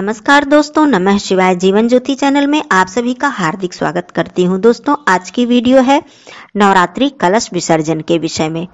नमस्कार दोस्तों नमः शिवाय जीवन ज्योति चैनल में आप सभी का हार्दिक स्वागत करती हूं दोस्तों आज की वीडियो है नवरात्रि कलश विसर्जन के विषय में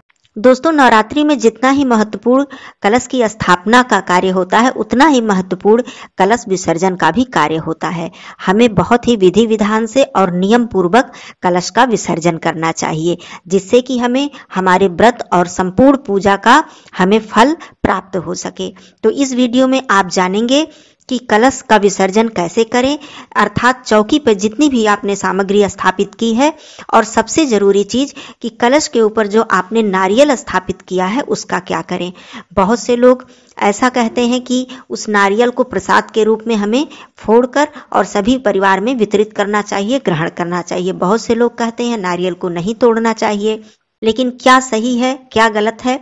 दोस्तों नवरात्रि में जितना ही महत्वपूर्ण कलश की स्थापना का कार्य होता है उतना ही महत्वपूर्ण कलश विसर्जन का भी कार्य होता है हमें बहुत ही विधि विधान से और नियम पूर्वक कलश का विसर्जन करना चाहिए जिससे कि हमें हमारे व्रत और संपूर्ण पूजा का हमें फल प्राप्त हो सके तो इस वीडियो में आप जानेंगे कि कलश का विसर्जन कैसे करें अर्थात चौकी पर जितनी भी आपने सामग्री स्थापित की है और सबसे ज़रूरी चीज़ कि कलश के ऊपर जो आपने नारियल स्थापित किया है उसका क्या करें बहुत से लोग ऐसा कहते हैं कि उस नारियल को प्रसाद के रूप में हमें फोड़कर और सभी परिवार में वितरित करना चाहिए ग्रहण करना चाहिए बहुत से लोग कहते हैं नारियल को नहीं तोड़ना चाहिए लेकिन क्या सही है क्या गलत है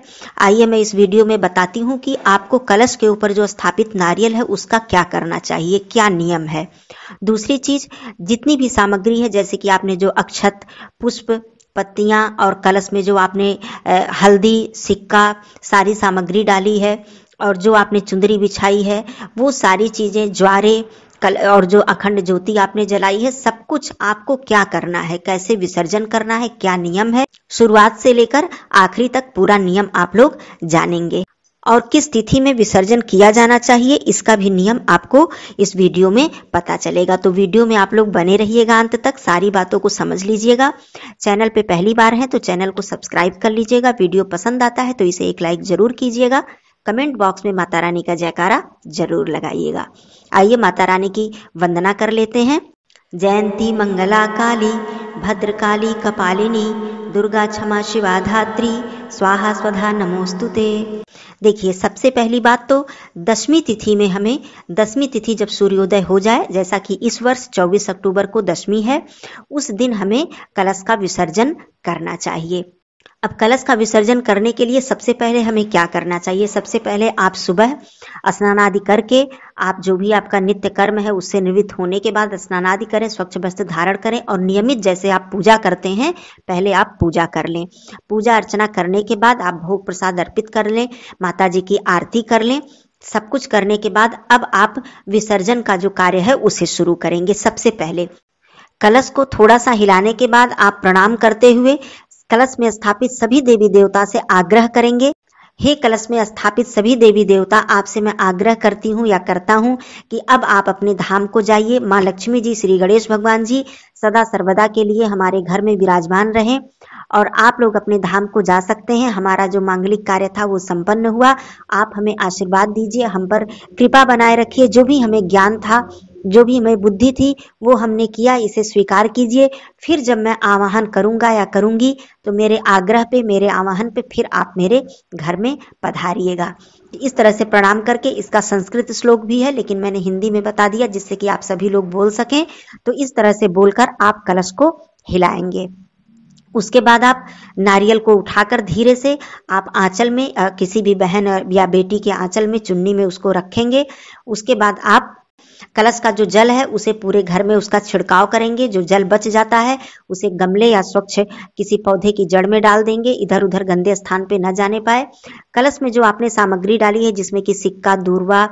आइए मैं इस वीडियो में बताती हूँ कि आपको कलश के ऊपर जो स्थापित नारियल है उसका क्या करना चाहिए क्या नियम है दूसरी चीज जितनी भी सामग्री है जैसे कि आपने जो अक्षत पुष्प पत्तियाँ और कलश में जो आपने हल्दी सिक्का सारी सामग्री डाली है और जो आपने चुंदरी बिछाई है वो सारी चीज़ें ज्वारे कल और जो अखंड ज्योति आपने जलाई है सब कुछ आपको क्या करना है कैसे विसर्जन करना है क्या नियम है शुरुआत से लेकर आखिरी तक पूरा नियम आप लोग जानेंगे और किस तिथि में विसर्जन किया जाना चाहिए इसका भी नियम आपको इस वीडियो में पता चलेगा तो वीडियो में आप लोग बने रहिएगा अंत तक सारी बातों को समझ लीजिएगा चैनल पे पहली बार है तो चैनल को सब्सक्राइब कर लीजिएगा वीडियो पसंद आता है तो इसे एक लाइक जरूर कीजिएगा कमेंट बॉक्स में माता रानी का जयकारा जरूर लगाइएगा आइए माता रानी की वंदना कर लेते हैं जयंती मंगला काली भद्रकाली कपालिनी दुर्गा क्षमा शिवा धात्री स्वाहा स्वधा नमोस्तुते देखिए सबसे पहली बात तो दसवीं तिथि में हमें दसवीं तिथि जब सूर्योदय हो जाए जैसा कि इस वर्ष 24 अक्टूबर को दसवीं है उस दिन हमें कलश का विसर्जन करना चाहिए अब कलश का विसर्जन करने के लिए सबसे पहले हमें क्या करना चाहिए सबसे पहले आप सुबह स्नान आदि करके आप जो भी आपका नित्य कर्म है उससे निवृत्त होने के बाद स्नान आदि करें स्वच्छ वस्त्र धारण करें और नियमित जैसे आप पूजा करते हैं पहले आप पूजा कर लें पूजा अर्चना करने के बाद आप भोग प्रसाद अर्पित कर लें माता जी की आरती कर लें सब कुछ करने के बाद अब आप विसर्जन का जो कार्य है उसे शुरू करेंगे सबसे पहले कलश को थोड़ा सा हिलाने के बाद आप प्रणाम करते हुए कलश में स्थापित सभी देवी देवता से आग्रह करेंगे हे कलश में स्थापित सभी देवी देवता आपसे मैं आग्रह करती हूँ या करता हूँ कि अब आप अपने धाम को जाइए माँ लक्ष्मी जी श्री गणेश भगवान जी सदा सर्वदा के लिए हमारे घर में विराजमान रहे और आप लोग अपने धाम को जा सकते हैं हमारा जो मांगलिक कार्य था वो संपन्न हुआ आप हमें आशीर्वाद दीजिए हम पर कृपा बनाए रखिए जो भी हमें ज्ञान था जो भी मैं बुद्धि थी वो हमने किया इसे स्वीकार कीजिए फिर जब मैं आवाहन करूंगा या करूंगी तो मेरे आग्रह पे मेरे आवाहन पे फिर आप मेरे घर में पधारिएगा तो इस तरह से प्रणाम करके इसका संस्कृत श्लोक भी है लेकिन मैंने हिंदी में बता दिया जिससे कि आप सभी लोग बोल सकें तो इस तरह से बोलकर आप कलश को हिलाएंगे उसके बाद आप नारियल को उठाकर धीरे से आप आंचल में किसी भी बहन या बेटी के आंचल में चुन्नी में उसको रखेंगे उसके बाद आप कलश का जो जल है उसे पूरे घर में उसका छिड़काव करेंगे जो जल बच जाता है उसे गमले या स्वच्छ किसी पौधे की जड़ में डाल देंगे इधर उधर गंदे स्थान पे न जाने पाए कलश में जो आपने सामग्री डाली है जिसमें कि सिक्का दूरवा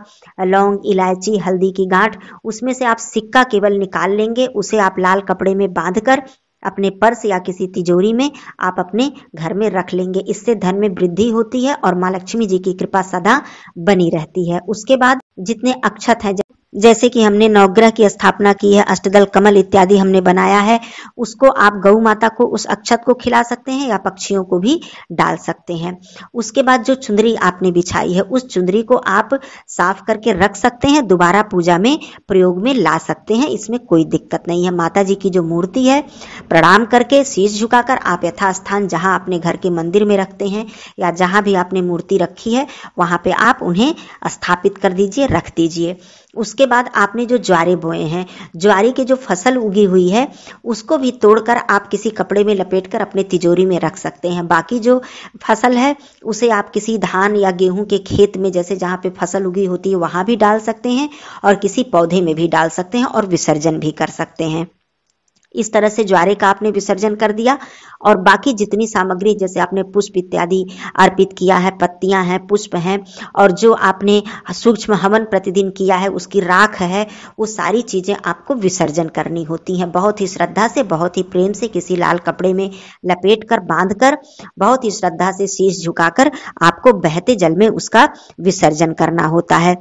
लौंग इलायची हल्दी की गांठ उसमें से आप सिक्का केवल निकाल लेंगे उसे आप लाल कपड़े में बांध कर अपने पर्स या किसी तिजोरी में आप अपने घर में रख लेंगे इससे धन में वृद्धि होती है और माँ लक्ष्मी जी की कृपा सदा बनी रहती है उसके बाद जितने अक्षत हैं जैसे कि हमने नवग्रह की स्थापना की है अष्टदल कमल इत्यादि हमने बनाया है उसको आप गौ माता को उस अक्षत को खिला सकते हैं या पक्षियों को भी डाल सकते हैं उसके बाद जो चुंदरी आपने बिछाई है उस चुंदरी को आप साफ करके रख सकते हैं दोबारा पूजा में प्रयोग में ला सकते हैं इसमें कोई दिक्कत नहीं है माता जी की जो मूर्ति है प्रणाम करके शीश झुकाकर आप यथास्थान जहाँ अपने घर के मंदिर में रखते हैं या जहाँ भी आपने मूर्ति रखी है वहाँ पे आप उन्हें स्थापित कर दीजिए रख दीजिए उसके बाद आपने जो ज्वारे बोए हैं ज्वारे की जो फसल उगी हुई है उसको भी तोड़कर आप किसी कपड़े में लपेट कर अपने तिजोरी में रख सकते हैं बाकी जो फसल है उसे आप किसी धान या गेहूं के खेत में जैसे जहाँ पे फसल उगी होती है वहाँ भी डाल सकते हैं और किसी पौधे में भी डाल सकते हैं और विसर्जन भी कर सकते हैं इस तरह से ज्वारे का आपने विसर्जन कर दिया और बाकी जितनी सामग्री जैसे आपने पुष्प इत्यादि अर्पित किया है पत्तियां हैं पुष्प हैं और जो आपने सूक्ष्म हवन प्रतिदिन किया है उसकी राख है वो सारी चीज़ें आपको विसर्जन करनी होती हैं बहुत ही श्रद्धा से बहुत ही प्रेम से किसी लाल कपड़े में लपेट कर बांध कर बहुत ही श्रद्धा से शीश झुकाकर आपको बहते जल में उसका विसर्जन करना होता है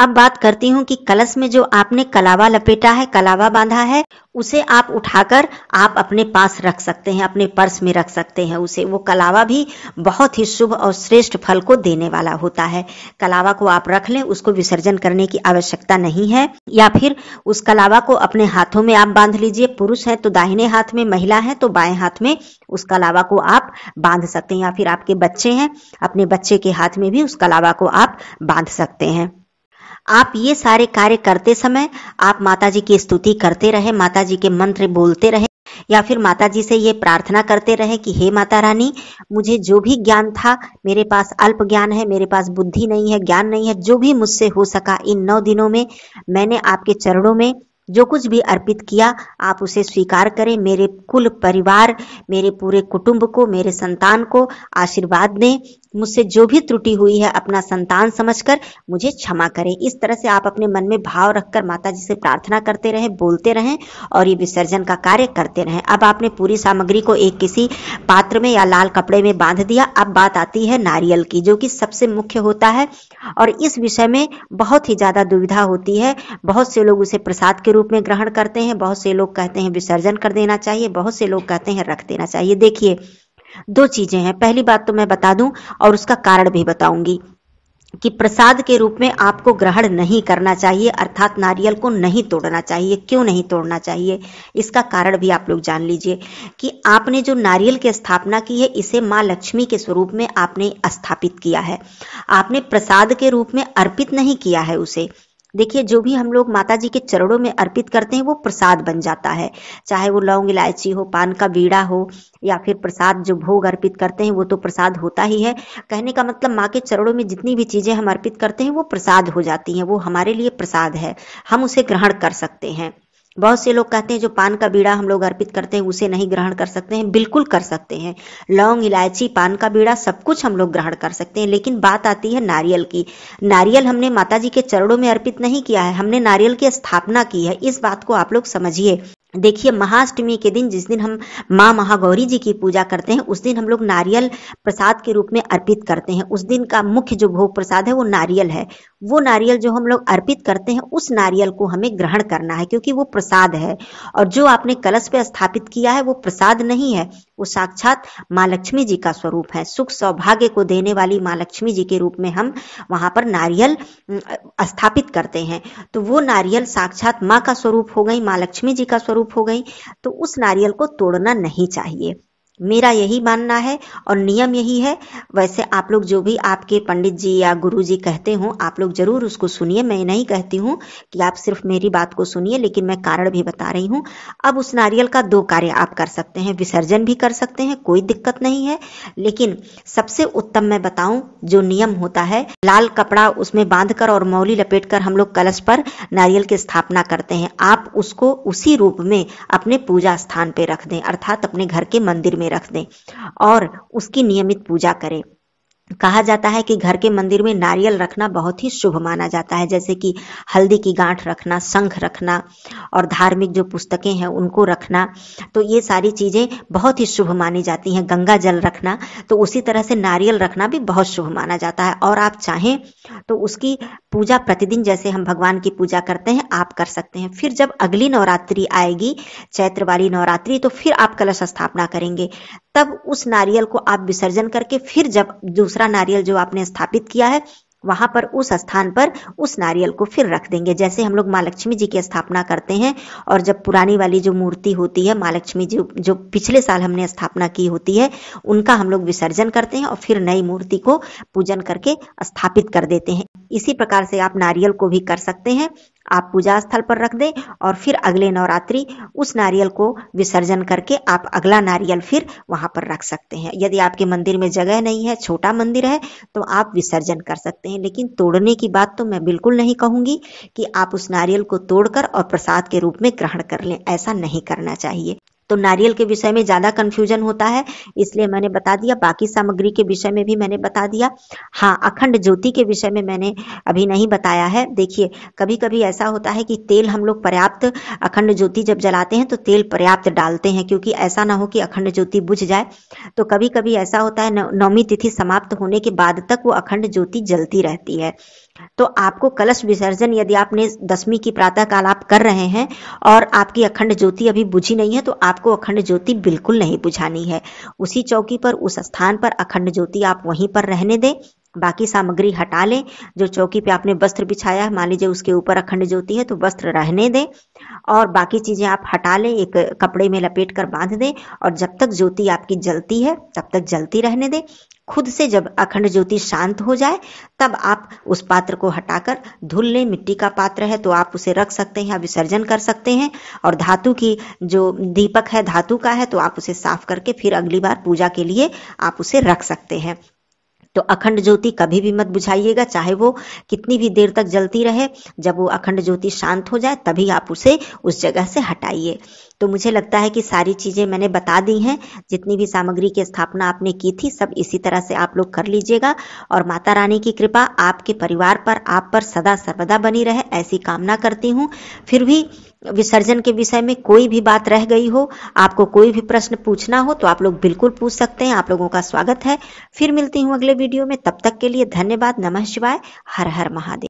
अब बात करती हूँ कि कलश में जो आपने कलावा लपेटा है कलावा बांधा है उसे आप उठाकर आप अपने पास रख सकते हैं अपने पर्स में रख सकते हैं उसे वो कलावा भी बहुत ही शुभ और श्रेष्ठ फल को देने वाला होता है कलावा को आप रख लें उसको विसर्जन करने की आवश्यकता नहीं है या फिर उस कलावा को अपने हाथों में आप बांध लीजिए पुरुष है तो दाहिने हाथ में महिला है तो बाएं हाथ में उस कलावा को आप बांध सकते हैं या फिर आपके बच्चे हैं अपने बच्चे के हाथ में भी उस कलावा को आप बांध सकते हैं आप ये सारे कार्य करते समय आप माता जी की स्तुति करते रहे माता जी के मंत्र बोलते रहे या फिर माता जी से ये प्रार्थना करते रहे कि हे माता रानी मुझे जो भी ज्ञान था मेरे पास अल्प ज्ञान है मेरे पास बुद्धि नहीं है ज्ञान नहीं है जो भी मुझसे हो सका इन नौ दिनों में मैंने आपके चरणों में जो कुछ भी अर्पित किया आप उसे स्वीकार करें मेरे कुल परिवार मेरे पूरे कुटुंब को मेरे संतान को आशीर्वाद दें मुझसे जो भी त्रुटि हुई है अपना संतान समझकर मुझे क्षमा करें इस तरह से आप अपने मन में भाव रखकर माता जी से प्रार्थना करते रहें बोलते रहें और ये विसर्जन का कार्य करते रहें अब आपने पूरी सामग्री को एक किसी पात्र में या लाल कपड़े में बांध दिया अब बात आती है नारियल की जो कि सबसे मुख्य होता है और इस विषय में बहुत ही ज़्यादा दुविधा होती है बहुत से लोग उसे प्रसाद के रूप में ग्रहण करते हैं बहुत से लोग कहते हैं विसर्जन कर देना चाहिए बहुत से लोग कहते हैं रख देना चाहिए देखिए दो चीजें हैं पहली बात तो मैं बता दूं और उसका कारण भी बताऊंगी कि प्रसाद के रूप में आपको ग्रहण नहीं करना चाहिए अर्थात नारियल को नहीं तोड़ना चाहिए क्यों नहीं तोड़ना चाहिए इसका कारण भी आप लोग जान लीजिए कि आपने जो नारियल की स्थापना की है इसे माँ लक्ष्मी के स्वरूप में आपने स्थापित किया है आपने प्रसाद के रूप में अर्पित नहीं किया है उसे देखिए जो भी हम लोग माता जी के चरणों में अर्पित करते हैं वो प्रसाद बन जाता है चाहे वो लौंग इलायची हो पान का बीड़ा हो या फिर प्रसाद जो भोग अर्पित करते हैं वो तो प्रसाद होता ही है कहने का मतलब माँ के चरणों में जितनी भी चीज़ें हम अर्पित करते हैं वो प्रसाद हो जाती हैं वो हमारे लिए प्रसाद है हम उसे ग्रहण कर सकते हैं बहुत से लोग कहते हैं जो पान का बीड़ा हम लोग अर्पित करते हैं उसे नहीं ग्रहण कर सकते हैं बिल्कुल कर सकते हैं लौंग इलायची पान का बीड़ा सब कुछ हम लोग ग्रहण कर सकते हैं लेकिन बात आती है नारियल की नारियल हमने माता जी के चरणों में अर्पित नहीं किया है हमने नारियल की स्थापना की है इस बात को आप लोग समझिए देखिए महाअष्टमी के दिन जिस दिन हम माँ महागौरी जी की पूजा करते हैं उस दिन हम लोग नारियल प्रसाद के रूप में अर्पित करते हैं उस दिन का मुख्य जो भोग प्रसाद है वो नारियल है वो नारियल जो हम लोग अर्पित करते हैं उस नारियल को हमें ग्रहण करना है क्योंकि वो प्रसाद है और जो आपने कलश पे स्थापित किया है वो प्रसाद नहीं है वो साक्षात माँ लक्ष्मी जी का स्वरूप है सुख सौभाग्य को देने वाली माँ लक्ष्मी जी के रूप में हम वहां पर नारियल स्थापित करते हैं तो वो नारियल साक्षात माँ का स्वरूप हो गई माँ लक्ष्मी जी का स्वरूप स्वरूप हो गई तो उस नारियल को तोड़ना नहीं चाहिए मेरा यही मानना है और नियम यही है वैसे आप लोग जो भी आपके पंडित जी या गुरु जी कहते हो आप लोग जरूर उसको सुनिए मैं नहीं कहती हूँ कि आप सिर्फ मेरी बात को सुनिए लेकिन मैं कारण भी बता रही हूँ अब उस नारियल का दो कार्य आप कर सकते हैं विसर्जन भी कर सकते हैं कोई दिक्कत नहीं है लेकिन सबसे उत्तम मैं बताऊं जो नियम होता है लाल कपड़ा उसमें बांधकर और मौली कर हम लोग कलश पर नारियल की स्थापना करते हैं आप उसको उसी रूप में अपने पूजा स्थान पर रख दें अर्थात अपने घर के मंदिर में रख दें और उसकी नियमित पूजा करें कहा जाता है कि घर के मंदिर में नारियल रखना बहुत ही शुभ माना जाता है जैसे कि हल्दी की गांठ रखना शंख रखना और धार्मिक जो पुस्तकें हैं उनको रखना तो ये सारी चीज़ें बहुत ही शुभ मानी जाती हैं गंगा जल रखना तो उसी तरह से नारियल रखना भी बहुत शुभ माना जाता है और आप चाहें तो उसकी पूजा प्रतिदिन जैसे हम भगवान की पूजा करते हैं आप कर सकते हैं फिर जब अगली नवरात्रि आएगी चैत्र वाली नवरात्रि तो फिर आप कलश स्थापना करेंगे तब उस नारियल को आप विसर्जन करके फिर जब दूसरा दूसरा नारियल जो आपने स्थापित किया है वहां पर उस स्थान पर उस नारियल को फिर रख देंगे जैसे हम लोग माँ लक्ष्मी जी की स्थापना करते हैं और जब पुरानी वाली जो मूर्ति होती है माँ लक्ष्मी जी जो पिछले साल हमने स्थापना की होती है उनका हम लोग विसर्जन करते हैं और फिर नई मूर्ति को पूजन करके स्थापित कर देते हैं इसी प्रकार से आप नारियल को भी कर सकते हैं आप पूजा स्थल पर रख दें और फिर अगले नवरात्रि उस नारियल को विसर्जन करके आप अगला नारियल फिर वहां पर रख सकते हैं यदि आपके मंदिर में जगह नहीं है छोटा मंदिर है तो आप विसर्जन कर सकते हैं लेकिन तोड़ने की बात तो मैं बिल्कुल नहीं कहूंगी कि आप उस नारियल को तोड़कर और प्रसाद के रूप में ग्रहण कर लें ऐसा नहीं करना चाहिए तो नारियल के विषय में ज़्यादा कन्फ्यूजन होता है इसलिए मैंने बता दिया बाकी सामग्री के विषय में भी मैंने बता दिया हाँ अखंड ज्योति के विषय में मैंने अभी नहीं बताया है देखिए कभी कभी ऐसा होता है कि तेल हम लोग पर्याप्त अखंड ज्योति जब जलाते हैं तो तेल पर्याप्त डालते हैं क्योंकि ऐसा ना हो कि अखंड ज्योति बुझ जाए तो कभी कभी ऐसा होता है नौमी तिथि समाप्त होने के बाद तक वो अखंड ज्योति जलती रहती है तो आपको कलश विसर्जन यदि आपने दसवीं की प्रातः काल आप कर रहे हैं और आपकी अखंड ज्योति अभी बुझी नहीं है तो आपको अखंड ज्योति बिल्कुल नहीं बुझानी है उसी चौकी पर उस स्थान पर अखंड ज्योति आप वहीं पर रहने दें बाकी सामग्री हटा लें जो चौकी पे आपने वस्त्र बिछाया है मान लीजिए उसके ऊपर अखंड ज्योति है तो वस्त्र रहने दें और बाकी चीज़ें आप हटा लें एक कपड़े में लपेट कर बांध दें और जब तक ज्योति आपकी जलती है तब तक जलती रहने दें खुद से जब अखंड ज्योति शांत हो जाए तब आप उस पात्र को हटाकर धुल लें मिट्टी का पात्र है तो आप उसे रख सकते हैं विसर्जन कर सकते हैं और धातु की जो दीपक है धातु का है तो आप उसे साफ करके फिर अगली बार पूजा के लिए आप उसे रख सकते हैं तो अखंड ज्योति कभी भी मत बुझाइएगा चाहे वो कितनी भी देर तक जलती रहे जब वो अखंड ज्योति शांत हो जाए तभी आप उसे उस जगह से हटाइए तो मुझे लगता है कि सारी चीज़ें मैंने बता दी हैं जितनी भी सामग्री की स्थापना आपने की थी सब इसी तरह से आप लोग कर लीजिएगा और माता रानी की कृपा आपके परिवार पर आप पर सदा सर्वदा बनी रहे ऐसी कामना करती हूँ फिर भी विसर्जन के विषय में कोई भी बात रह गई हो आपको कोई भी प्रश्न पूछना हो तो आप लोग बिल्कुल पूछ सकते हैं आप लोगों का स्वागत है फिर मिलती हूँ अगले वीडियो में तब तक के लिए धन्यवाद नमः शिवाय हर हर महादेव